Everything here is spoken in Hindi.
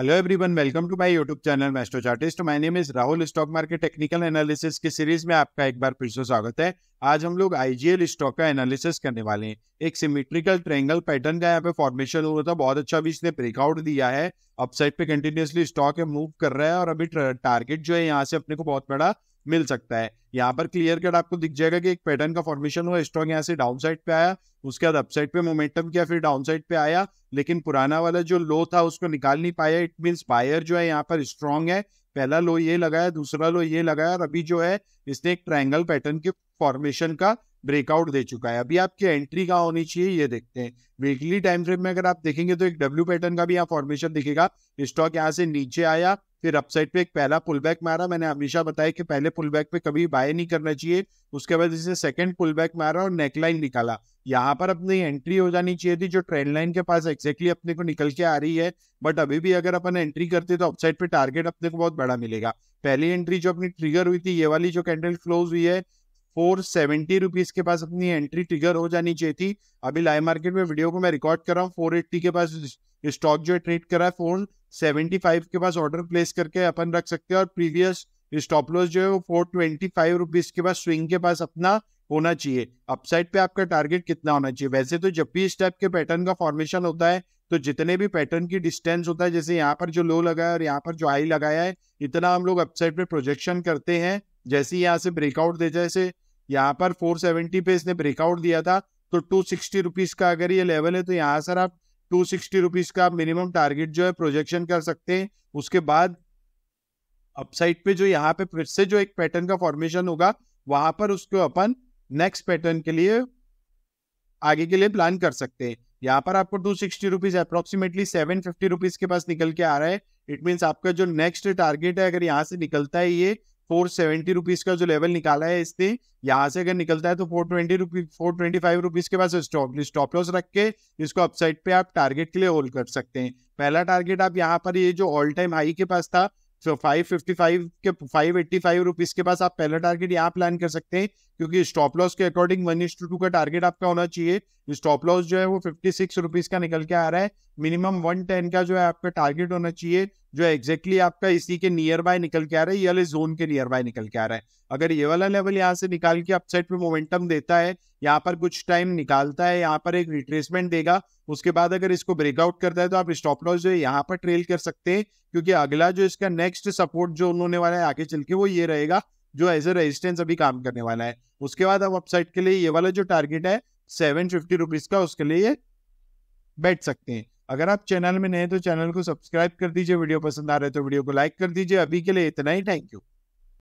hello everyone welcome to my YouTube channel maestro chartist my name is Rahul stock market technical analysis की सीरीज में आपका एक बार फिर से स्वागत है आज हम लोग आईजीएल स्टॉक का एनालिसिस करने वाले हैं एक सिमेट्रिकल ट्रेंगल पैटर्न का यहाँ पे फॉर्मेशन हुआ था बहुत अच्छा अभी इसने ब्रेकआउट दिया है अपसाइड पे कंटिन्यूसली स्टॉक है मूव कर रहा है और अभी टारगेट जो है यहाँ से अपने को बहुत बड़ा मिल सकता है यहाँ पर क्लियर कट आपको दिख जाएगा कि एक पैटर्न का फॉर्मेशन हुआ स्ट्रॉन्ग यहाँ से डाउन साइड पे आया उसके बाद अपसाइड पे मोमेंटम किया फिर डाउन साइड पे आया लेकिन पुराना वाला जो लो था उसको निकाल नहीं पाया इट मीन्स बायर जो है यहाँ पर स्ट्रॉन्ग है पहला लो ये लगाया दूसरा लो ये लगाया और अभी जो है इसने एक ट्रायंगल पैटर्न के फॉर्मेशन का ब्रेकआउट दे चुका है अभी आपकी एंट्री कहाँ होनी चाहिए ये देखते हैं वीकली टाइम फ्रेम में अगर आप देखेंगे तो एक डब्ल्यू पैटर्न का भी यहाँ फॉर्मेशन दिखेगा स्टॉक यहाँ से नीचे आया फिर अपसाइड पे एक पहला पुल बैक मारा मैंने हमेशा बताया कि पहले पुल बैक पे कभी बाय नहीं करना चाहिए उसके बाद इसे सेकंड पुल बैक मारा और नेकलाइन निकाला यहाँ पर अपनी एंट्री हो जानी चाहिए थी जो ट्रेंड लाइन के पास एक्जैक्टली अपने को निकल के आ रही है बट अभी भी अगर अपन एंट्री करते तो अपसाइड पे टारगेट अपने को बहुत बड़ा मिलेगा पहली एंट्री जो अपनी ट्रिगर हुई थी ये वाली जो कैंडल क्लोज हुई है फोर सेवेंटी रुपीज के पास अपनी एंट्री ट्रिगर हो जानी चाहिए थी अभी लाइव मार्केट में वीडियो को मैं रिकॉर्ड कर रहा हूँ फोर एट्टी के पास स्टॉक जो है ट्रेड करा है फोर सेवेंटी फाइव के पास ऑर्डर प्लेस करके अपन रख सकते हैं और प्रीवियस स्टॉप लॉस जो है वो फोर ट्वेंटी फाइव रुपीज के पास स्विंग के पास अपना होना चाहिए अपसाइड पे आपका टारगेट कितना होना चाहिए वैसे तो जब भी इस टाइप के पैटर्न का फॉर्मेशन होता है तो जितने भी पैटर्न की डिस्टेंस होता है जैसे यहाँ पर जो लो लगा और यहाँ पर जो हाई लगाया है इतना हम लोग अपसाइड पे प्रोजेक्शन करते हैं जैसे ही यहाँ से ब्रेकआउट दे जैसे यहाँ पर 470 पे इसने ब्रेकआउट दिया था तो टू सिक्सटी रुपीज़ का अगर ये लेवल है तो यहाँ सर आप टू सिक्सटी रुपीज़ का मिनिमम टारगेट जो है प्रोजेक्शन कर सकते हैं उसके बाद अपसाइड पे जो यहाँ पे फिर से जो एक पैटर्न का फॉर्मेशन होगा वहां पर उसको अपन नेक्स्ट पैटर्न के लिए आगे के लिए प्लान कर सकते हैं यहाँ पर आपको two sixty rupees approximately seven fifty rupees के पास निकल के आ रहा है इट मीन्स आपका जो नेक्स्ट टारगेट है अगर यहाँ से निकलता है ये फोर सेवेंटी रुपीज का जो लेवल निकाला है इसने यहाँ से अगर निकलता है तो four twenty rupees four twenty five rupees के पास स्टॉप स्टॉप लॉस रख के इसको अपसाइड पे आप टारगेट के लिए होल्ड कर सकते हैं पहला टारगेट आप यहाँ पर ये जो ऑल टाइम हाई के पास था फाइव फिफ्टी फाइव के फाइव एट्टी फाइव रुपीज के पास आप पहला टारगेट यहाँ प्लान कर सकते हैं क्योंकि स्टॉप लॉस के according one is to two का टारगेट आपका होना चाहिए स्टॉप लॉस जो है वो फिफ्टी सिक्स रुपीज का निकल के आ रहा है मिनिमम वन टेन का जो है आपका टारगेट होना चाहिए जो है एग्जैक्टली exactly आपका इसी के नियर बाय निकल के आ रहा है ये वाले जोन के नियर बाय निकल के आ रहा है अगर ये वाला लेवल यहाँ से निकाल के अपसाइड पे मोमेंटम देता है यहाँ पर कुछ टाइम निकालता है यहाँ पर एक रिट्रेसमेंट देगा उसके बाद अगर इसको ब्रेकआउट करता है तो आप स्टॉप लॉस जो है यहाँ पर ट्रेल कर सकते हैं क्योंकि अगला जो इसका नेक्स्ट सपोर्ट जो उन्होंने वाला है आगे चल के वो ये रहेगा जो एज ए रेजिस्टेंस अभी काम करने वाला है उसके बाद आप अपसाइड के लिए ये वाला जो टारगेट है सेवन फिफ्टी रुपीज का उसके लिए बैठ सकते हैं अगर आप चैनल में नए तो चैनल को सब्सक्राइब कर दीजिए वीडियो पसंद आ रहे तो वीडियो को लाइक कर दीजिए अभी के लिए इतना ही थैंक यू